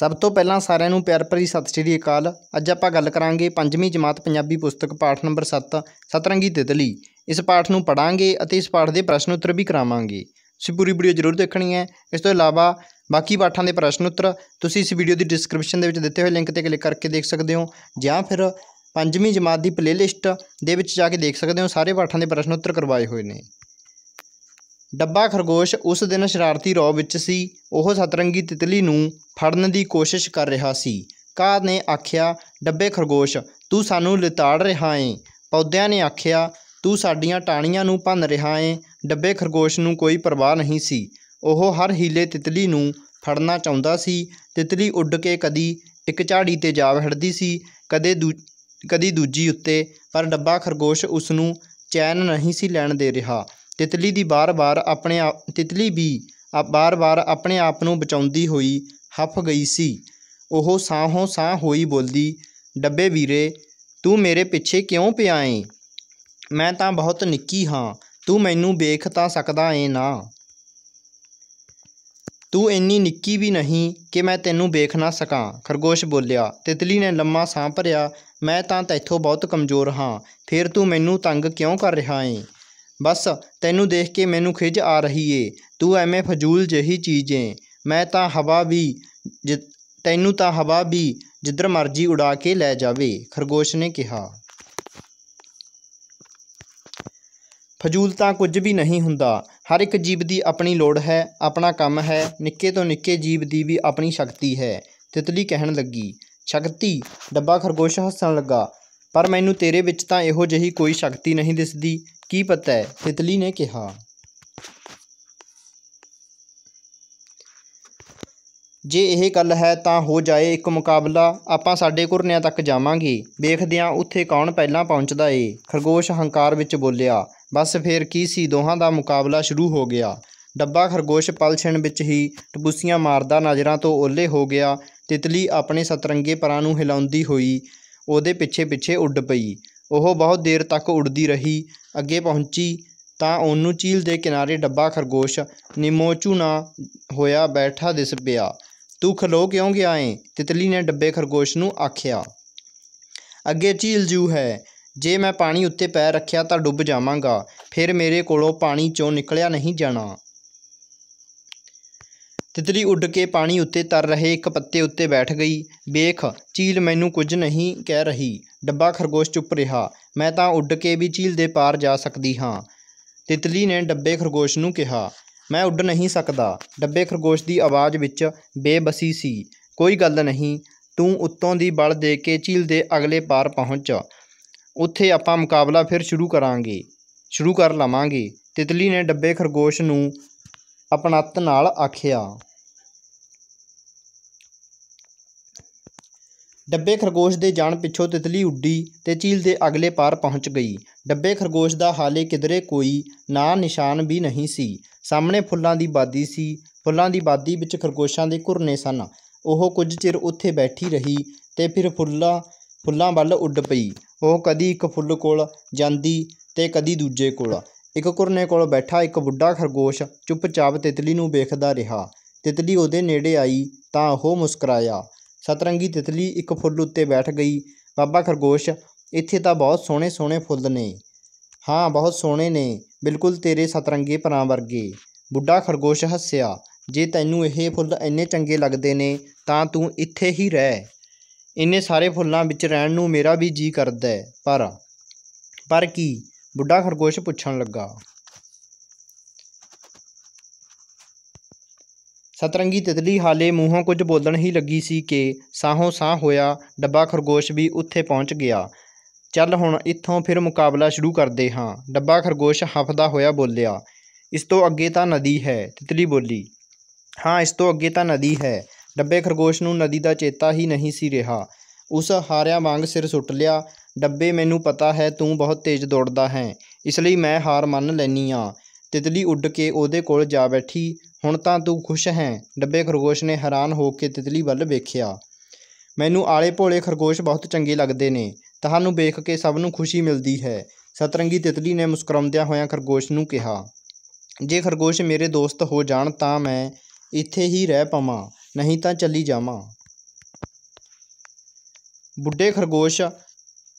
ਸਭ ਤੋਂ ਪਹਿਲਾਂ ਸਾਰਿਆਂ ਨੂੰ ਪਿਆਰ ਭਰੀ ਸਤਿ ਸ਼੍ਰੀ ਅਕਾਲ ਅੱਜ ਆਪਾਂ ਗੱਲ ਕਰਾਂਗੇ ਪੰਜਵੀਂ ਜਮਾਤ ਪੰਜਾਬੀ ਪੁਸਤਕ ਪਾਠ ਨੰਬਰ 7 ਸਤਰੰਗੀ ਤਿਤਲੀ ਇਸ ਪਾਠ ਨੂੰ ਪੜਾਂਗੇ ਅਤੇ ਇਸ ਪਾਠ ਦੇ ਪ੍ਰਸ਼ਨ ਉੱਤਰ ਵੀ ਕਰਾਵਾਂਗੇ ਤੁਸੀਂ ਪੂਰੀ ਵੀਡੀਓ ਜ਼ਰੂਰ ਦੇਖਣੀ ਹੈ ਇਸ ਤੋਂ ਇਲਾਵਾ ਬਾਕੀ ਪਾਠਾਂ ਦੇ ਪ੍ਰਸ਼ਨ ਉੱਤਰ ਤੁਸੀਂ ਇਸ ਵੀਡੀਓ ਦੀ ਡਿਸਕ੍ਰਿਪਸ਼ਨ ਦੇ ਵਿੱਚ ਦਿੱਤੇ ਹੋਏ ਲਿੰਕ ਤੇ ਕਲਿੱਕ ਕਰਕੇ ਦੇਖ ਸਕਦੇ ਹੋ ਜਾਂ ਫਿਰ ਪੰਜਵੀਂ ਜਮਾਤ ਦੀ ਪਲੇਲਿਸਟ ਦੇ ਵਿੱਚ ਜਾ ਕੇ ਦੇਖ ਸਕਦੇ ਹੋ ਸਾਰੇ ਪਾਠਾਂ ਦੇ ਪ੍ਰਸ਼ਨ ਉੱਤਰ ਕਰਵਾਏ ਹੋਏ ਨੇ ਡੱਬਾ ਖਰਗੋਸ਼ ਉਸ ਦਿਨ ਸ਼ਰਾਰਤੀ ਰੌਬ ਵਿੱਚ ਸੀ ਉਹ ਸਤਰੰਗੀ ਤਿਤਲੀ ਨੂੰ ਫੜਨ ਦੀ ਕੋਸ਼ਿਸ਼ ਕਰ ਰਿਹਾ ਸੀ ਕਾ ਨੇ ਆਖਿਆ ਡੱਬੇ ਖਰਗੋਸ਼ ਤੂੰ ਸਾਨੂੰ ਲਿਤਾੜ ਰਿਹਾ ਏ ਪੌਦਿਆਂ ਨੇ ਆਖਿਆ ਤੂੰ ਸਾਡੀਆਂ ਟਾਣੀਆਂ ਨੂੰ ਭੰਨ ਰਿਹਾ ਏ ਡੱਬੇ ਖਰਗੋਸ਼ ਨੂੰ ਕੋਈ ਪਰਵਾਹ ਨਹੀਂ ਸੀ ਉਹ ਹਰ ਹੀਲੇ ਤਿਤਲੀ ਨੂੰ ਫੜਨਾ ਚਾਹੁੰਦਾ ਸੀ ਤਿਤਲੀ ਉੱਡ ਕੇ ਕਦੀ ਇੱਕ ਝਾੜੀ ਤੇ ਜਾ ਵੜਦੀ ਸੀ ਕਦੇ ਕਦੀ ਦੂਜੀ ਉੱਤੇ ਪਰ ਡੱਬਾ ਖਰਗੋਸ਼ ਉਸ ਨੂੰ ਚੈਨ ਨਹੀਂ ਸੀ ਲੈਣ ਦੇ ਰਿਹਾ ਤਿਤਲੀ ਦੀ ਬਾਰ-ਬਾਰ ਆਪਣੇ ਆਪ ਤਿਤਲੀ ਵੀ ਬਾਰ-ਬਾਰ ਆਪਣੇ ਆਪ ਨੂੰ ਬਚਾਉਂਦੀ ਹੋਈ ਹੱਫ ਗਈ ਸੀ ਉਹ ਸਾਹੋਂ ਸਾਹ ਹੋਈ ਬੋਲਦੀ ਡੱਬੇ ਵੀਰੇ ਤੂੰ ਮੇਰੇ ਪਿੱਛੇ ਕਿਉਂ ਪਿਆ ਮੈਂ ਤਾਂ ਬਹੁਤ ਨਿੱਕੀ ਹਾਂ ਤੂੰ ਮੈਨੂੰ ਵੇਖ ਤਾਂ ਸਕਦਾ ਏ ਨਾ ਤੂੰ ਇੰਨੀ ਨਿੱਕੀ ਵੀ ਨਹੀਂ ਕਿ ਮੈਂ ਤੈਨੂੰ ਵੇਖ ਨਾ ਸਕਾਂ ਖਰਗੋਸ਼ ਬੋਲਿਆ ਤਿਤਲੀ ਨੇ ਲੰਮਾ ਸਾਹ ਭਰਿਆ ਮੈਂ ਤਾਂ ਤੈਥੋਂ ਬਹੁਤ ਕਮਜ਼ੋਰ ਹਾਂ ਫੇਰ ਤੂੰ ਮੈਨੂੰ ਤੰਗ ਕਿਉਂ ਕਰ ਰਿਹਾ ਏ ਬਸ ਤੈਨੂੰ ਦੇਖ ਕੇ ਮੈਨੂੰ ਖਿਜ ਆ ਰਹੀ ਏ ਤੂੰ ਐਵੇਂ ਫਜ਼ੂਲ ਜਹੀ ਚੀਜ਼ ਏ ਮੈਂ ਤਾਂ ਹਵਾ ਵੀ ਤੈਨੂੰ ਤਾਂ ਹਵਾ ਵੀ ਜਿੱਧਰ ਮਰਜ਼ੀ ਉਡਾ ਕੇ ਲੈ ਜਾਵੇ ਖਰਗੋਸ਼ ਨੇ ਕਿਹਾ ਫਜ਼ੂਲ ਤਾਂ ਕੁਝ ਵੀ ਨਹੀਂ ਹੁੰਦਾ ਹਰ ਇੱਕ ਜੀਵ ਦੀ ਆਪਣੀ ਲੋੜ ਹੈ ਆਪਣਾ ਕੰਮ ਹੈ ਨਿੱਕੇ ਤੋਂ ਨਿੱਕੇ ਜੀਵ ਦੀ ਵੀ ਆਪਣੀ ਸ਼ਕਤੀ ਹੈ ਤਿਤਲੀ ਕਹਿਣ ਲੱਗੀ ਸ਼ਕਤੀ ਡੱਬਾ ਖਰਗੋਸ਼ ਹੱਸਣ ਲੱਗਾ ਪਰ ਮੈਨੂੰ ਤੇਰੇ ਵਿੱਚ ਤਾਂ ਇਹੋ ਜਿਹੀ ਕੋਈ ਸ਼ਕਤੀ ਨਹੀਂ ਦਿਸਦੀ ਕੀ ਪਤਾ ਹੈ ਤਿਤਲੀ ਨੇ ਕਿਹਾ ਜੇ ਇਹ ਗੱਲ ਹੈ ਤਾਂ ਹੋ ਜਾਏ ਇੱਕ ਮੁਕਾਬਲਾ ਆਪਾਂ ਸਾਡੇ ਘੁਰਨਿਆਂ ਤੱਕ ਜਾਵਾਂਗੇ ਵੇਖਦੇ ਹਾਂ ਉੱਥੇ ਕੌਣ ਪਹਿਲਾਂ ਪਹੁੰਚਦਾ ਏ ਖਰਗੋਸ਼ ਹੰਕਾਰ ਵਿੱਚ ਬੋਲਿਆ ਬਸ ਫੇਰ ਕੀ ਸੀ ਦੋਹਾਂ ਦਾ ਮੁਕਾਬਲਾ ਸ਼ੁਰੂ ਹੋ ਗਿਆ ਡੱਬਾ ਖਰਗੋਸ਼ ਪਲਛਣ ਵਿੱਚ ਹੀ ਟਬੂਸੀਆਂ ਮਾਰਦਾ ਨਜ਼ਰਾਂ ਤੋਂ ਓਲੇ ਹੋ ਗਿਆ ਤਿਤਲੀ ਆਪਣੇ ਸਤਰੰਗੇ ਪਰਾਂ ਨੂੰ ਹਿਲਾਉਂਦੀ ਹੋਈ ਉਹਦੇ ਪਿੱਛੇ ਪਿੱਛੇ ਉੱਡ ਪਈ ਉਹ ਬਹੁਤ ਦੇਰ ਤੱਕ ਉੱਡਦੀ ਰਹੀ ਅੱਗੇ ਪਹੁੰਚੀ ਤਾਂ ਉਹਨੂੰ ਝੀਲ ਦੇ ਕਿਨਾਰੇ ਡੱਬਾ ਖਰਗੋਸ਼ ਨਿਮੋਚੂਨਾ ਹੋਇਆ ਬੈਠਾ ਦਿਸ ਪਿਆ ਤੂੰ ਖਲੋ ਕਿਉਂ ਗਿਆ ਏ ਤਿਤਲੀ ਨੇ ਡੱਬੇ ਖਰਗੋਸ਼ ਨੂੰ ਆਖਿਆ ਅੱਗੇ ਝੀਲ ਜੂ ਹੈ ਜੇ ਮੈਂ ਪਾਣੀ ਉੱਤੇ ਪੈਰ ਰੱਖਿਆ ਤਾਂ ਡੁੱਬ ਜਾਵਾਂਗਾ ਫਿਰ ਮੇਰੇ ਕੋਲੋਂ ਪਾਣੀ ਚੋਂ ਨਿਕਲਿਆ ਨਹੀਂ ਜਾਣਾ ਤਿਤਲੀ ਉੱਡ ਕੇ ਪਾਣੀ ਉੱਤੇ ਤਰ ਰਹੇ ਇੱਕ ਪੱਤੇ ਉੱਤੇ ਬੈਠ ਗਈ ਵੇਖ ਚੀਲ ਮੈਨੂੰ ਕੁਝ ਨਹੀਂ ਕਹਿ ਰਹੀ ਡੱਬਾ ਖਰਗੋਸ਼ ਚੁੱਪ ਰਿਹਾ ਮੈਂ ਤਾਂ ਉੱਡ ਕੇ ਵੀ ਚੀਲ ਦੇ ਪਾਰ ਜਾ ਸਕਦੀ ਹਾਂ ਤਿਤਲੀ ਨੇ ਡੱਬੇ ਖਰਗੋਸ਼ ਨੂੰ ਕਿਹਾ ਮੈਂ ਉੱਡ ਨਹੀਂ ਸਕਦਾ ਡੱਬੇ ਖਰਗੋਸ਼ ਦੀ ਆਵਾਜ਼ ਵਿੱਚ ਬੇਬਸੀ ਸੀ ਕੋਈ ਗੱਲ ਨਹੀਂ ਤੂੰ ਉੱਤੋਂ ਦੀ ਬਲ ਦੇ ਕੇ ਚੀਲ ਦੇ ਅਗਲੇ ਪਾਰ ਪਹੁੰਚ ਉੱਥੇ ਆਪਾਂ ਮੁਕਾਬਲਾ ਫਿਰ ਸ਼ੁਰੂ ਕਰਾਂਗੇ ਸ਼ੁਰੂ ਕਰ ਲਵਾਂਗੇ ਤਿਤਲੀ ਨੇ ਡੱਬੇ ਖਰਗੋਸ਼ ਨੂੰ ਅਪਣੱਤ ਨਾਲ ਆਖਿਆ ਡੱਬੇ ਖਰਗੋਸ਼ ਦੇ ਜਾਣ ਪਿੱਛੋਂ ਤਿਤਲੀ ਉੱਡੀ ਤੇ ਝੀਲ ਦੇ ਅਗਲੇ ਪਾਰ ਪਹੁੰਚ ਗਈ ਡੱਬੇ ਖਰਗੋਸ਼ ਦਾ ਹਾਲੇ ਕਿਧਰੇ ਕੋਈ ਨਾ ਨਿਸ਼ਾਨ ਵੀ ਨਹੀਂ ਸੀ ਸਾਹਮਣੇ ਫੁੱਲਾਂ ਦੀ ਬਾਦੀ ਸੀ ਫੁੱਲਾਂ ਦੀ ਬਾਦੀ ਵਿੱਚ ਖਰਗੋਸ਼ਾਂ ਦੇ ਘੁਰਨੇ ਸਨ ਉਹ ਕੁਝ ਚਿਰ ਉੱਥੇ ਬੈਠੀ ਰਹੀ ਤੇ ਫਿਰ ਫੁੱਲਾਂ ਫੁੱਲਾਂ ਵੱਲ ਉੱਡ ਪਈ ਉਹ ਕਦੀ ਇੱਕ ਫੁੱਲ ਕੋਲ ਜਾਂਦੀ ਤੇ ਕਦੀ ਦੂਜੇ ਕੋਲ ਇੱਕ ਕੁਰਨੇ ਕੋਲ ਬੈਠਾ ਇੱਕ ਬੁੱਢਾ ਖਰਗੋਸ਼ ਚੁੱਪਚਾਪ ਤਿਤਲੀ ਨੂੰ ਵੇਖਦਾ ਰਿਹਾ ਤਿਤਲੀ ਉਹਦੇ ਨੇੜੇ ਆਈ ਤਾਂ ਉਹ ਮੁਸਕਰਾਇਆ ਸਤਰੰਗੀ ਤਿਤਲੀ ਇੱਕ ਫੁੱਲ ਉੱਤੇ ਬੈਠ ਗਈ ਬਾਬਾ ਖਰਗੋਸ਼ ਇੱਥੇ ਤਾਂ ਬਹੁਤ ਸੋਹਣੇ ਸੋਹਣੇ ਫੁੱਲ ਨੇ ਹਾਂ ਬਹੁਤ ਸੋਹਣੇ ਨੇ ਬਿਲਕੁਲ ਤੇਰੇ ਸਤਰੰਗੇ ਪਰਾਂ ਵਰਗੇ ਬੁੱਢਾ ਖਰਗੋਸ਼ ਹੱਸਿਆ ਜੇ ਤੈਨੂੰ ਇਹ ਫੁੱਲ ਇੰਨੇ ਚੰਗੇ ਲੱਗਦੇ ਨੇ ਤਾਂ ਤੂੰ ਇੱਥੇ ਹੀ ਰਹਿ ਇੰਨੇ ਸਾਰੇ ਫੁੱਲਾਂ ਵਿੱਚ ਰਹਿਣ ਨੂੰ ਮੇਰਾ ਵੀ ਜੀ ਕਰਦਾ ਪਰ ਪਰ ਕੀ ਬੁੱਢਾ ਖਰਗੋਸ਼ ਪੁੱਛਣ ਲੱਗਾ ਸਤਰੰਗੀ ਤਿਤਲੀ ਹਾਲੇ ਮੂੰਹੋਂ ਕੁਝ ਬੋਲਣ ਹੀ ਲੱਗੀ ਸੀ ਕਿ ਸਾਹੋਂ ਸਾਹ ਹੋਇਆ ਡੱਬਾ ਖਰਗੋਸ਼ ਵੀ ਉੱਥੇ ਪਹੁੰਚ ਗਿਆ ਚੱਲ ਹੁਣ ਇੱਥੋਂ ਫਿਰ ਮੁਕਾਬਲਾ ਸ਼ੁਰੂ ਕਰਦੇ ਹਾਂ ਡੱਬਾ ਖਰਗੋਸ਼ ਹਫਦਾ ਹੋਇਆ ਬੋਲਿਆ ਇਸ ਤੋਂ ਅੱਗੇ ਤਾਂ ਨਦੀ ਹੈ ਤਿਤਲੀ ਬੋਲੀ ਹਾਂ ਇਸ ਤੋਂ ਅੱਗੇ ਤਾਂ ਨਦੀ ਹੈ ਡੱਬੇ ਖਰਗੋਸ਼ ਨੂੰ ਨਦੀ ਦਾ ਚੇਤਾ ਹੀ ਨਹੀਂ ਸੀ ਰਿਹਾ ਉਸ ਹਾਰਿਆਂ ਵਾਂਗ ਸਿਰ ਸੁੱਟ ਲਿਆ ਡੱਬੇ ਮੈਨੂੰ ਪਤਾ ਹੈ ਤੂੰ ਬਹੁਤ ਤੇਜ਼ ਦੌੜਦਾ ਹੈ ਇਸ ਲਈ ਮੈਂ ਹਾਰ ਮੰਨ ਲੈਨੀ ਆ ਤਿਤਲੀ ਉੱਡ ਕੇ ਉਹਦੇ ਕੋਲ ਜਾ ਬੈਠੀ ਹੁਣ ਤਾਂ ਤੂੰ ਖੁਸ਼ ਹੈ ਡੱਬੇ ਖਰਗੋਸ਼ ਨੇ ਹੈਰਾਨ ਹੋ ਕੇ ਤਿਤਲੀ ਵੱਲ ਵੇਖਿਆ ਮੈਨੂੰ ਆਲੇ ਭੋਲੇ ਖਰਗੋਸ਼ ਬਹੁਤ ਚੰਗੇ ਲੱਗਦੇ ਨੇ ਤੁਹਾਨੂੰ ਵੇਖ ਕੇ ਸਭ ਨੂੰ ਖੁਸ਼ੀ ਮਿਲਦੀ ਹੈ ਸਤਰੰਗੀ ਤਿਤਲੀ ਨੇ ਮੁਸਕਰਾਉਂਦਿਆਂ ਹੋਇਆਂ ਖਰਗੋਸ਼ ਨੂੰ ਕਿਹਾ ਜੇ ਖਰਗੋਸ਼ ਮੇਰੇ ਦੋਸਤ ਹੋ ਜਾਣ ਤਾਂ ਮੈਂ ਇੱਥੇ ਹੀ ਰਹਿ ਪਵਾਂ ਨਹੀਂ ਤਾਂ ਚੱਲੀ ਜਾਵਾਂ ਬੁੱਢੇ ਖਰਗੋਸ਼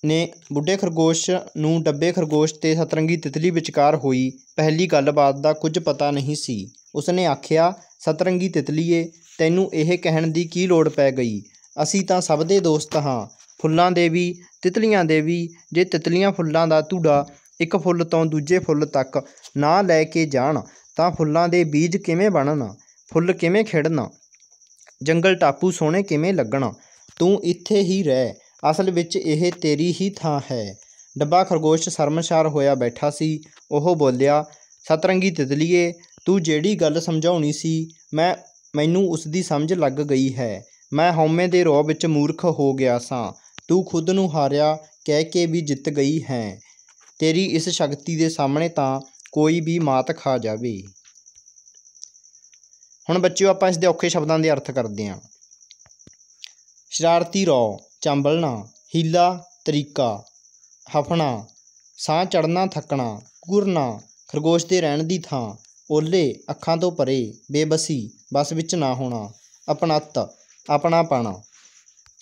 ਨੇ ਬੁੱਢੇ ਖਰਗੋਸ਼ ਨੂੰ ਡੱਬੇ ਖਰਗੋਸ਼ ਤੇ ਸਤਰੰਗੀ ਤਿਤਲੀ ਵਿਚਕਾਰ ਹੋਈ ਪਹਿਲੀ ਗੱਲਬਾਤ ਦਾ ਕੁਝ ਪਤਾ ਨਹੀਂ ਸੀ ਉਸਨੇ ਆਖਿਆ ਸਤਰੰਗੀ ਤਿਤਲੀਏ ਤੈਨੂੰ ਇਹ ਕਹਿਣ ਦੀ ਕੀ ਲੋੜ ਪੈ ਗਈ ਅਸੀਂ ਤਾਂ ਸਭ ਦੇ ਦੋਸਤ ਹਾਂ ਫੁੱਲਾਂ ਦੇ ਵੀ ਤਿਤਲੀਆਂ ਦੇ ਵੀ ਜੇ ਤਿਤਲੀਆਂ ਫੁੱਲਾਂ ਦਾ ਧੂੜਾ ਇੱਕ ਫੁੱਲ ਤੋਂ ਦੂਜੇ ਫੁੱਲ ਤੱਕ ਨਾ ਲੈ ਕੇ ਜਾਣ ਤਾਂ ਫੁੱਲਾਂ ਦੇ ਬੀਜ ਕਿਵੇਂ ਬਣਨ ਫੁੱਲ ਕਿਵੇਂ ਖਿੜਨ ਜੰਗਲ ਟਾਪੂ ਸੋਹਣੇ ਕਿਵੇਂ ਲੱਗਣ ਤੂੰ ਇੱਥੇ ਹੀ ਰਹਿ ਅਸਲ ਵਿੱਚ ਇਹ ਤੇਰੀ ਹੀ ਥਾਂ ਹੈ ਡੱਬਾ ਖਰਗੋਸ਼ ਸ਼ਰਮਸ਼ਾਰ ਹੋਇਆ ਬੈਠਾ ਸੀ ਉਹ ਬੋਲਿਆ ਸਤਰੰਗੀ ਤਿਤਲੀਏ ਤੂੰ ਜਿਹੜੀ ਗੱਲ ਸਮਝਾਉਣੀ ਸੀ ਮੈਂ ਮੈਨੂੰ ਉਸ ਦੀ ਸਮਝ ਲੱਗ ਗਈ ਹੈ ਮੈਂ ਹਉਮੈ ਦੇ ਰੋਹ ਵਿੱਚ ਮੂਰਖ ਹੋ ਗਿਆ ਸਾਂ ਤੂੰ ਖੁਦ ਨੂੰ ਹਾਰਿਆ ਕਹਿ ਕੇ ਵੀ ਜਿੱਤ ਗਈ ਹੈ ਤੇਰੀ ਇਸ ਸ਼ਕਤੀ ਦੇ ਸਾਹਮਣੇ ਤਾਂ ਕੋਈ ਵੀ ਮਾਤ ਖਾ ਜਾਵੇ ਹੁਣ ਬੱਚਿਓ ਆਪਾਂ ਇਸ ਦੇ ਔਖੇ ਸ਼ਬਦਾਂ ਦੇ ਅਰਥ ਕਰਦੇ ਹਾਂ ਸ਼ਰਾਰਤੀ ਰੋ ਚੰਬਲਣਾ ਹੀਲਾ ਤਰੀਕਾ ਹਫਣਾ ਸਾਹ ਚੜਨਾ ਥੱਕਣਾ ਗੁਰਨਾ ਖਰਗੋਸ਼ ਤੇ ਰਹਿਣ ਦੀ ਥਾਂ ਓਲੇ ਅੱਖਾਂ ਤੋਂ ਪਰੇ ਬੇਬਸੀ ਬਸ ਵਿੱਚ ਨਾ ਹੋਣਾ ਆਪਣਤ ਆਪਣਾ ਪਾਣਾ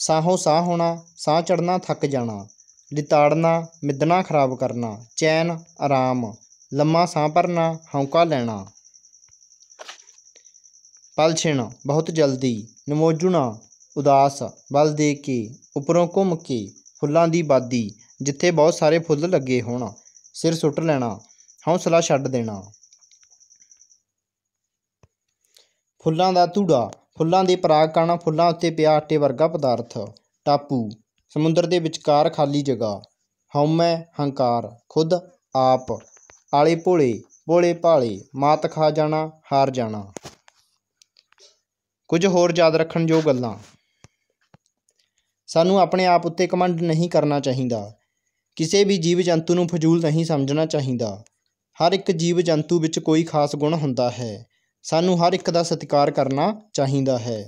ਸਾਹੋ ਸਾਹ ਹੋਣਾ ਸਾਹ ਚੜਨਾ ਥੱਕ ਜਾਣਾ ਲਿਤਾੜਨਾ ਮਿੱਦਣਾ ਖਰਾਬ ਕਰਨਾ ਚੈਨ ਆਰਾਮ ਲੰਮਾ ਸਾਹ ਭਰਨਾ ਹੌਂਕਾ ਲੈਣਾ ਪਲਛਣਾ ਬਹੁਤ ਜਲਦੀ ਨਮੋਜੁਣਾ ਉਦਾਸ ਵੱਲ ਦੇਖ ਕੇ ਉੱਪਰੋਂ ਘੁੰਮ ਕੇ ਫੁੱਲਾਂ ਦੀ ਬਾਦੀ ਜਿੱਥੇ ਬਹੁਤ ਸਾਰੇ ਫੁੱਲ ਲੱਗੇ ਹੋਣ ਸਿਰ ਸੁੱਟ ਲੈਣਾ ਹੌਸਲਾ ਛੱਡ ਦੇਣਾ ਫੁੱਲਾਂ ਦਾ ਧੂੜਾ ਫੁੱਲਾਂ ਦੇ ਪਰਾਗ ਕਣ ਫੁੱਲਾਂ ਉੱਤੇ ਪਿਆ ਆਟੇ ਵਰਗਾ ਪਦਾਰਥ ਟਾਪੂ ਸਮੁੰਦਰ ਦੇ ਵਿਚਕਾਰ ਖਾਲੀ ਜਗ੍ਹਾ ਹਉਮੈ ਹੰਕਾਰ ਖੁਦ ਆਪ ਆਲੇ ਭੋਲੇ ਭੋਲੇ ਭਾਲੇ ਮਾਤ ਖਾ ਜਾਣਾ ਹਾਰ ਜਾਣਾ ਕੁਝ ਹੋਰ ਯਾਦ ਰੱਖਣ ਜੋ ਗੱਲਾਂ ਸਾਨੂੰ ਆਪਣੇ ਆਪ ਉੱਤੇ ਕਮੰਡ ਨਹੀਂ ਕਰਨਾ ਚਾਹੀਦਾ ਕਿਸੇ ਵੀ ਜੀਵ ਜੰਤੂ ਨੂੰ ਫਜ਼ੂਲ ਨਹੀਂ ਸਮਝਣਾ ਚਾਹੀਦਾ ਹਰ ਇੱਕ ਜੀਵ ਜੰਤੂ ਵਿੱਚ ਕੋਈ ਖਾਸ ਗੁਣ ਹੁੰਦਾ ਹੈ ਸਾਨੂੰ ਹਰ ਇੱਕ ਦਾ ਸਤਿਕਾਰ ਕਰਨਾ ਚਾਹੀਦਾ ਹੈ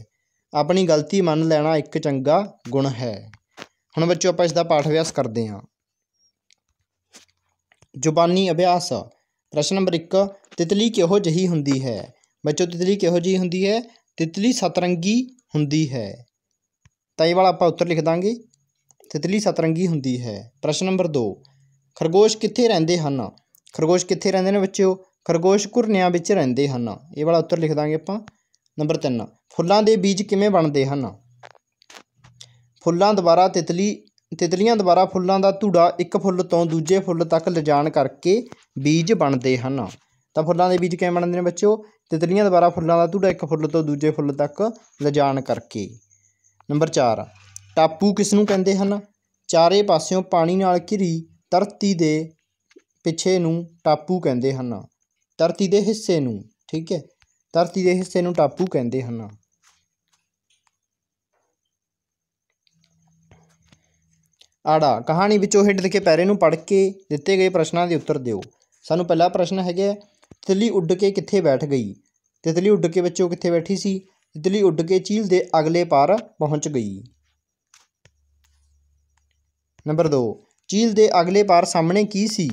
ਆਪਣੀ ਗਲਤੀ ਮੰਨ ਲੈਣਾ ਇੱਕ ਚੰਗਾ ਗੁਣ ਹੈ ਹੁਣ ਬੱਚੋ ਆਪਾਂ ਇਸ ਦਾ ਪਾਠ ਅਭਿਆਸ ਕਰਦੇ ਹਾਂ ਜ਼ੁਬਾਨੀ ਅਭਿਆਸ ਪ੍ਰਸ਼ਨ ਨੰਬਰ 1 ਤਿਤਲੀ ਕਿਹੋ ਜਹੀ ਹੁੰਦੀ ਹੈ ਬੱਚੋ ਤਿਤਲੀ ਕਿਹੋ ਜਿਹੀ ਹੁੰਦੀ ਹੈ ਤਿਤਲੀ ਸਤਰੰਗੀ ਹੁੰਦੀ ਹੈ ਤਾਂ ਇਹ ਵਾਲਾ ਆਪਾਂ ਉੱਤਰ ਲਿਖ ਦਾਂਗੇ ਤਿਤਲੀ ਸਤਰੰਗੀ ਹੁੰਦੀ ਹੈ ਪ੍ਰਸ਼ਨ ਨੰਬਰ 2 ਖਰਗੋਸ਼ ਕਿੱਥੇ ਰਹਿੰਦੇ ਹਨ ਖਰਗੋਸ਼ ਕਿੱਥੇ ਰਹਿੰਦੇ ਨੇ ਬੱਚਿਓ ਖਰਗੋਸ਼ ਘੁਰਨਿਆਂ ਵਿੱਚ ਰਹਿੰਦੇ ਹਨ ਇਹ ਵਾਲਾ ਉੱਤਰ ਲਿਖ ਦਾਂਗੇ ਆਪਾਂ ਨੰਬਰ 3 ਫੁੱਲਾਂ ਦੇ ਬੀਜ ਕਿਵੇਂ ਬਣਦੇ ਹਨ ਫੁੱਲਾਂ ਦੁਆਰਾ ਤਿਤਲੀ ਤਿਤਲੀਆਂ ਦੁਆਰਾ ਫੁੱਲਾਂ ਦਾ ਧੂੜਾ ਇੱਕ ਫੁੱਲ ਤੋਂ ਦੂਜੇ ਫੁੱਲ ਤੱਕ ਲਿਜਾਣ ਕਰਕੇ ਬੀਜ ਬਣਦੇ ਹਨ ਤਾਂ ਫੁੱਲਾਂ ਦੇ ਬੀਜ ਕਿਵੇਂ ਬਣਦੇ ਨੇ ਬੱਚਿਓ ਤਿਤਲੀਆਂ ਦੁਆਰਾ ਫੁੱਲਾਂ ਦਾ ਧੂੜਾ ਇੱਕ ਫੁੱਲ ਤੋਂ ਦੂਜੇ ਫੁੱਲ ਤੱਕ ਲਿਜਾਣ ਕਰਕੇ ਨੰਬਰ 4 ਟਾਪੂ ਕਿਸ ਨੂੰ ਕਹਿੰਦੇ ਹਨ ਚਾਰੇ ਪਾਸਿਓਂ ਪਾਣੀ ਨਾਲ ਘਿਰੀ ਧਰਤੀ ਦੇ ਪਿੱਛੇ ਨੂੰ ਟਾਪੂ ਕਹਿੰਦੇ ਹਨ ਧਰਤੀ ਦੇ ਹਿੱਸੇ ਨੂੰ ਠੀਕ ਹੈ ਧਰਤੀ ਦੇ ਹਿੱਸੇ ਨੂੰ ਟਾਪੂ ਕਹਿੰਦੇ ਹਨ ਆੜਾ ਕਹਾਣੀ ਵਿੱਚੋਂ ਹੇਠ ਲਿਖੇ ਪੈਰੇ ਨੂੰ ਪੜ੍ਹ ਕੇ ਦਿੱਤੇ ਗਏ ਪ੍ਰਸ਼ਨਾਂ ਦੇ ਉੱਤਰ ਦਿਓ ਸਾਨੂੰ ਪਹਿਲਾ ਪ੍ਰਸ਼ਨ ਹੈਗਾ ਤਿੱਲੀ ਉੱਡ ਕੇ ਕਿੱਥੇ ਬੈਠ ਗਈ ਤਿੱਲੀ ਉੱਡ ਕੇ ਵਿੱਚੋਂ ਕਿੱਥੇ ਬੈਠੀ ਸੀ ਤਿਤਲੀ ਉੱਡ ਕੇ ਝੀਲ ਦੇ ਅਗਲੇ ਪਾਰ ਪਹੁੰਚ ਗਈ ਨੰਬਰ 2 ਝੀਲ ਦੇ ਅਗਲੇ ਪਾਰ ਸਾਹਮਣੇ ਕੀ ਸੀ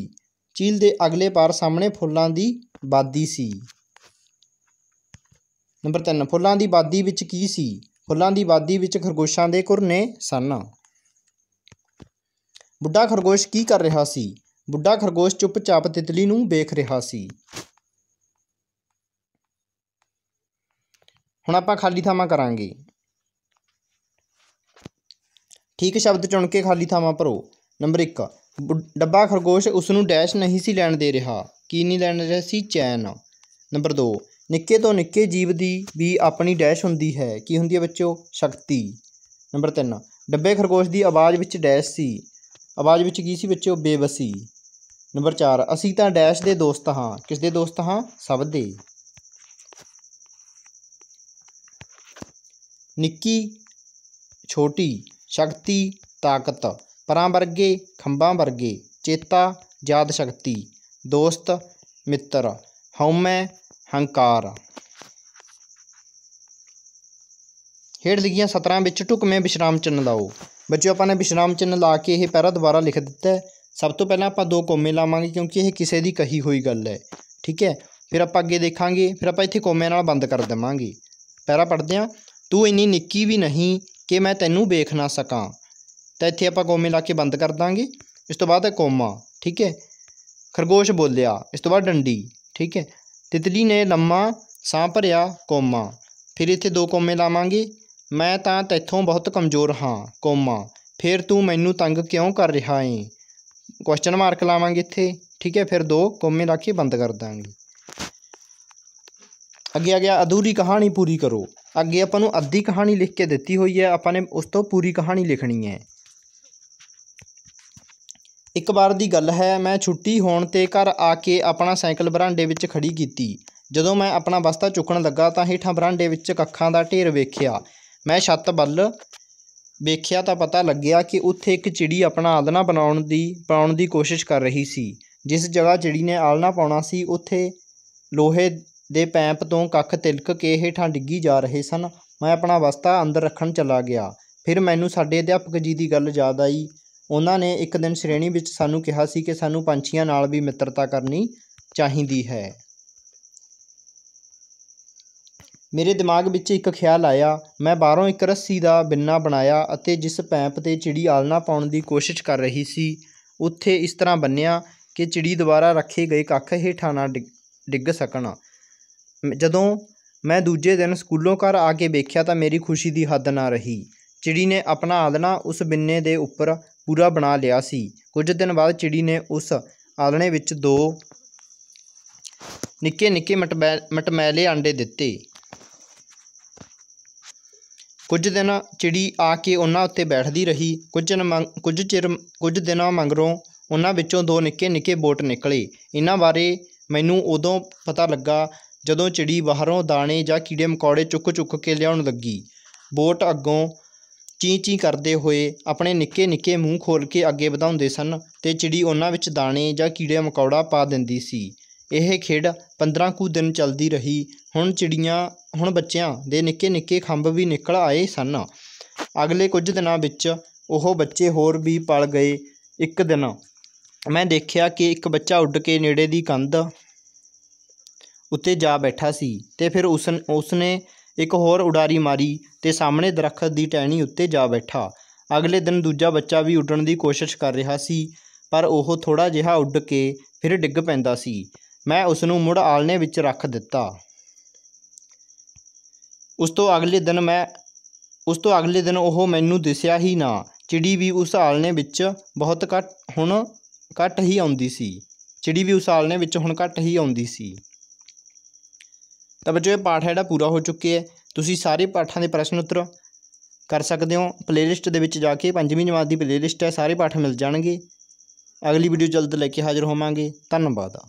ਝੀਲ ਦੇ ਅਗਲੇ ਪਾਰ ਸਾਹਮਣੇ ਫੁੱਲਾਂ ਦੀ ਬਾਦੀ ਸੀ ਨੰਬਰ 3 ਫੁੱਲਾਂ ਦੀ ਬਾਦੀ ਵਿੱਚ ਕੀ ਸੀ ਫੁੱਲਾਂ ਦੀ ਬਾਦੀ ਵਿੱਚ ਖਰਗੋਸ਼ਾਂ ਦੇ ਘੁਰਨੇ ਸਨ ਬੁੱਢਾ ਖਰਗੋਸ਼ ਕੀ ਕਰ ਰਿਹਾ ਸੀ ਬੁੱਢਾ ਖਰਗੋਸ਼ ਚੁੱਪਚਾਪ ਤਿੱਤਲੀ ਨੂੰ ਵੇਖ ਰਿਹਾ ਸੀ ਹੁਣ ਆਪਾਂ ਖਾਲੀ ਥਾਵਾਂ ਕਰਾਂਗੇ ਠੀਕ ਸ਼ਬਦ ਚੁਣ ਕੇ ਖਾਲੀ ਥਾਵਾਂ ਭਰੋ ਨੰਬਰ 1 ਡੱਬਾ ਖਰਗੋਸ਼ ਉਸ ਨੂੰ ਡੈਸ਼ ਨਹੀਂ ਸੀ ਲੈਣ ਦੇ ਰਿਹਾ ਕੀ ਨਹੀਂ ਲੈਣ ਰਿਹਾ ਸੀ ਚੈਨ ਨੰਬਰ 2 ਨਿੱਕੇ ਤੋਂ ਨਿੱਕੇ ਜੀਵ ਦੀ ਵੀ ਆਪਣੀ ਡੈਸ਼ ਹੁੰਦੀ ਹੈ ਕੀ ਹੁੰਦੀ ਹੈ ਬੱਚਿਓ ਸ਼ਕਤੀ ਨੰਬਰ 3 ਡੱਬੇ ਖਰਗੋਸ਼ ਦੀ ਆਵਾਜ਼ ਵਿੱਚ ਡੈਸ਼ ਸੀ ਆਵਾਜ਼ ਵਿੱਚ ਕੀ ਸੀ ਬੱਚਿਓ ਬੇਵਸੀ ਨੰਬਰ 4 ਅਸੀਂ ਤਾਂ ਡੈਸ਼ ਦੇ ਦੋਸਤ ਹਾਂ ਕਿਸ ਦੇ ਦੋਸਤ ਹਾਂ ਸਭ ਦੇ निकी छोटी शक्ति ताकत पर वर्गे खंबा वर्गे चेता याद शक्ति दोस्त मित्र हौमै हंकार हेठ लिखिया सत्रह में ढुकमें विश्राम चिन्ह लाओ बचो अपने विश्राम चिन्ह ला के यह पैरा दुबारा लिख दिता है सब तो पहले आप दो कौमे लावे क्योंकि यह किसी की कही हुई गल है ठीक है फिर आप अगे देखा फिर आप इतने कौमे बंद कर देवे पैरा पढ़ते हैं ਤੂੰ ਇੰਨੀ ਨਿੱਕੀ ਵੀ ਨਹੀਂ ਕਿ ਮੈਂ ਤੈਨੂੰ ਵੇਖ ਨਾ ਸਕਾਂ ਤਾਂ ਇੱਥੇ ਆਪਾਂ ਕੋਮੇ ਲਾ ਕੇ ਬੰਦ ਕਰ ਦਾਂਗੇ ਇਸ ਤੋਂ ਬਾਅਦ ਹੈ ਕੋਮਾ ਠੀਕ ਹੈ ਖਰਗੋਸ਼ ਬੋਲਿਆ ਇਸ ਤੋਂ ਬਾਅਦ ਡੰਡੀ ਠੀਕ ਹੈ ਤਿਤਲੀ ਨੇ ਲੰਮਾ ਸਾਹ ਭਰਿਆ ਕੋਮਾ ਫਿਰ ਇੱਥੇ ਦੋ ਕੋਮੇ ਲਾਵਾਂਗੇ ਮੈਂ ਤਾਂ ਤੈਥੋਂ ਬਹੁਤ ਕਮਜ਼ੋਰ ਹਾਂ ਕੋਮਾ ਫਿਰ ਤੂੰ ਮੈਨੂੰ ਤੰਗ ਕਿਉਂ ਕਰ ਰਿਹਾ ਏ ਕੁਐਸਚਨ ਮਾਰਕ ਲਾਵਾਂਗੇ ਇੱਥੇ ਠੀਕ ਹੈ ਫਿਰ ਦੋ ਕੋਮੇ ਲਾ ਕੇ ਬੰਦ ਕਰ ਦਾਂਗੇ ਅੱਗੇ ਆ ਗਿਆ ਅਧੂਰੀ ਕਹਾਣੀ ਪੂਰੀ ਕਰੋ ਅੱਗੇ ਆਪਾਂ ਨੂੰ ਅੱਧੀ ਕਹਾਣੀ ਲਿਖ ਕੇ ਦਿੱਤੀ ਹੋਈ ਹੈ ਆਪਾਂ ਨੇ ਉਸ ਤੋਂ ਪੂਰੀ ਕਹਾਣੀ ਲਿਖਣੀ ਹੈ ਇੱਕ ਵਾਰ ਦੀ ਗੱਲ ਹੈ ਮੈਂ ਛੁੱਟੀ ਹੋਣ ਤੇ ਘਰ ਆ ਕੇ ਆਪਣਾ ਸਾਈਕਲ ਬਰਾਂਡੇ ਵਿੱਚ ਖੜੀ ਕੀਤੀ ਜਦੋਂ ਮੈਂ ਆਪਣਾ ਬਸਤਾ ਚੁੱਕਣ ਲੱਗਾ ਤਾਂ ਹੀਠਾਂ ਬਰਾਂਡੇ ਵਿੱਚ ਕੱਖਾਂ ਦਾ ਢੇਰ ਵੇਖਿਆ ਮੈਂ ਛੱਤ ਵੱਲ ਵੇਖਿਆ ਤਾਂ ਪਤਾ ਲੱਗਿਆ ਕਿ ਉੱਥੇ ਇੱਕ ਚਿੜੀ ਆਪਣਾ ਆਲਣਾ ਬਣਾਉਣ ਦੀ ਪਾਉਣ ਦੀ ਕੋਸ਼ਿਸ਼ ਕਰ ਰਹੀ ਸੀ ਜਿਸ ਜਗ੍ਹਾ ਚਿੜੀ ਨੇ ਆਲਣਾ ਪਾਉਣਾ ਸੀ ਉੱਥੇ ਲੋਹੇ ਦੇ ਪੈਂਪ ਤੋਂ ਕੱਖ ਤਿਲਕ ਕੇ ਹੇਠਾਂ ਡਿੱਗੀ ਜਾ ਰਹੇ ਸਨ ਮੈਂ ਆਪਣਾ ਵਸਤਾ ਅੰਦਰ ਰੱਖਣ ਚਲਾ ਗਿਆ ਫਿਰ ਮੈਨੂੰ ਸਾਡੇ ਅਧਿਆਪਕ ਜੀ ਦੀ ਗੱਲ ਯਾਦ ਆਈ ਉਹਨਾਂ ਨੇ ਇੱਕ ਦਿਨ ਸ਼੍ਰੇਣੀ ਵਿੱਚ ਸਾਨੂੰ ਕਿਹਾ ਸੀ ਕਿ ਸਾਨੂੰ ਪੰਛੀਆਂ ਨਾਲ ਵੀ ਮਿੱਤਰਤਾ ਕਰਨੀ ਚਾਹੀਦੀ ਹੈ ਮੇਰੇ ਦਿਮਾਗ ਵਿੱਚ ਇੱਕ ਖਿਆਲ ਆਇਆ ਮੈਂ ਬਾਹਰੋਂ ਇੱਕ ਰੱਸੀ ਦਾ ਬਿੰਨਾ ਬਣਾਇਆ ਅਤੇ ਜਿਸ ਪੈਂਪ ਤੇ ਚਿੜੀ ਆਲਣਾ ਪਾਉਣ ਦੀ ਕੋਸ਼ਿਸ਼ ਕਰ ਰਹੀ ਸੀ ਉੱਥੇ ਇਸ ਤਰ੍ਹਾਂ ਬੰਨਿਆ ਕਿ ਚਿੜੀ ਦੁਆਰਾ ਰੱਖੇ ਗਏ ਕੱਖ ਹੇਠਾਂ ਨਾ ਡਿੱਗ ਸਕਣ ਜਦੋਂ ਮੈਂ ਦੂਜੇ ਦਿਨ ਸਕੂਲੋਂ ਘਰ ਆ ਕੇ ਵੇਖਿਆ ਤਾਂ ਮੇਰੀ ਖੁਸ਼ੀ ਦੀ ਹੱਦ ਨਾ ਰਹੀ ਚਿੜੀ ਨੇ ਆਪਣਾ ਆਲ੍ਹਣਾ ਉਸ ਬਿੰਨੇ ਦੇ ਉੱਪਰ ਪੂਰਾ ਬਣਾ ਲਿਆ ਸੀ ਕੁਝ ਦਿਨ ਬਾਅਦ ਚਿੜੀ ਨੇ ਉਸ ਆਲ੍ਹਣੇ ਵਿੱਚ ਦੋ ਨਿੱਕੇ ਨਿੱਕੇ ਮਟਮੈਲੇ ਅੰਡੇ ਦਿੱਤੇ ਕੁਝ ਦਿਨ ਚਿੜੀ ਆ ਕੇ ਉਹਨਾਂ ਉੱਤੇ ਬੈਠਦੀ ਰਹੀ ਕੁਝ ਕੁਝ ਚਿਰ ਕੁਝ ਦਿਨਾਂ ਮੰਗਰੋਂ ਉਹਨਾਂ ਵਿੱਚੋਂ ਦੋ ਨਿੱਕੇ ਨਿੱਕੇ ਬੋਟ ਨਿਕਲੇ ਇਹਨਾਂ ਬਾਰੇ ਮੈਨੂੰ ਉਦੋਂ ਪਤਾ ਲੱਗਾ ਜਦੋਂ ਚਿੜੀ ਬਾਹਰੋਂ ਦਾਣੇ ਜਾਂ ਕੀੜੇ ਮਕੌੜੇ ਚੁੱਕ ਚੁੱਕ ਕੇ ਲਿਆਉਣ ਲੱਗੀ ਬੋਟ ਅੱਗੋਂ ਚੀਂ ਚੀ ਕਰਦੇ ਹੋਏ ਆਪਣੇ ਨਿੱਕੇ ਨਿੱਕੇ ਮੂੰਹ ਖੋਲ੍ਹ ਕੇ ਅੱਗੇ ਵਧਾਉਂਦੇ ਸਨ ਤੇ ਚਿੜੀ ਉਹਨਾਂ ਵਿੱਚ ਦਾਣੇ ਜਾਂ ਕੀੜੇ ਮਕੌੜਾ ਪਾ ਦਿੰਦੀ ਸੀ ਇਹ ਖੇਡ 15 ਕੁ ਦਿਨ ਚੱਲਦੀ ਰਹੀ ਹੁਣ ਚਿੜੀਆਂ ਹੁਣ ਬੱਚਿਆਂ ਦੇ ਨਿੱਕੇ ਨਿੱਕੇ ਖੰਭ ਵੀ ਨਿਕਲ ਆਏ ਸਨ ਅਗਲੇ ਕੁਝ ਦਿਨਾਂ ਵਿੱਚ ਉਹ ਬੱਚੇ ਹੋਰ ਵੀ ਪਲ ਗਏ ਇੱਕ ਦਿਨ ਮੈਂ ਦੇਖਿਆ ਕਿ ਇੱਕ ਬੱਚਾ ਉੱਡ ਕੇ ਨੇੜੇ ਦੀ ਕੰਧ ਉੱਤੇ ਜਾ ਬੈਠਾ ਸੀ ਤੇ ਫਿਰ ਉਸ ਉਸਨੇ ਇੱਕ ਹੋਰ ਉਡਾਰੀ ਮਾਰੀ ਤੇ ਸਾਹਮਣੇ ਦਰਖਤ ਦੀ ਟਹਿਣੀ ਉੱਤੇ ਜਾ ਬੈਠਾ ਅਗਲੇ ਦਿਨ ਦੂਜਾ ਬੱਚਾ ਵੀ ਉੱਡਣ ਦੀ ਕੋਸ਼ਿਸ਼ ਕਰ ਰਿਹਾ ਸੀ ਪਰ ਉਹ ਥੋੜਾ ਜਿਹਾ ਉੱਡ ਕੇ ਫਿਰ ਡਿੱਗ ਪੈਂਦਾ ਸੀ ਮੈਂ ਉਸ ਨੂੰ ਮੁੜ ਆਲਣੇ ਵਿੱਚ ਰੱਖ ਦਿੱਤਾ ਉਸ ਤੋਂ ਅਗਲੇ ਦਿਨ ਮੈਂ ਉਸ ਤੋਂ ਅਗਲੇ ਦਿਨ ਉਹ ਮੈਨੂੰ ਦਿਸਿਆ ਹੀ ਨਾ ਚਿੜੀ ਵੀ ਉਸ ਆਲਣੇ ਵਿੱਚ ਬਹੁਤ ਘੱਟ ਹੁਣ ਘੱਟ ਹੀ ਆਉਂਦੀ ਸੀ ਚਿੜੀ ਵੀ ਉਸ ਆਲਣੇ ਵਿੱਚ ਹੁਣ ਘੱਟ ਹੀ ਆਉਂਦੀ ਸੀ ਤਾਂ ਬੱਚੋ ਇਹ ਪਾਠ ਹੈ ਜਿਹੜਾ ਪੂਰਾ ਹੋ ਚੁੱਕਿਆ ਹੈ ਤੁਸੀਂ ਸਾਰੇ ਪਾਠਾਂ ਦੇ ਪ੍ਰਸ਼ਨ ਉੱਤਰ ਕਰ ਸਕਦੇ ਹੋ ਪਲੇਲਿਸਟ ਦੇ ਵਿੱਚ ਜਾ ਕੇ ਪੰਜਵੀਂ ਜਮਾਤ ਦੀ ਪਲੇਲਿਸਟ ਹੈ ਸਾਰੇ ਪਾਠ ਮਿਲ ਜਾਣਗੇ ਅਗਲੀ ਵੀਡੀਓ ਜਲਦ ਲੈ ਕੇ ਹਾਜ਼ਰ ਹੋਵਾਂਗੇ ਧੰਨਵਾਦ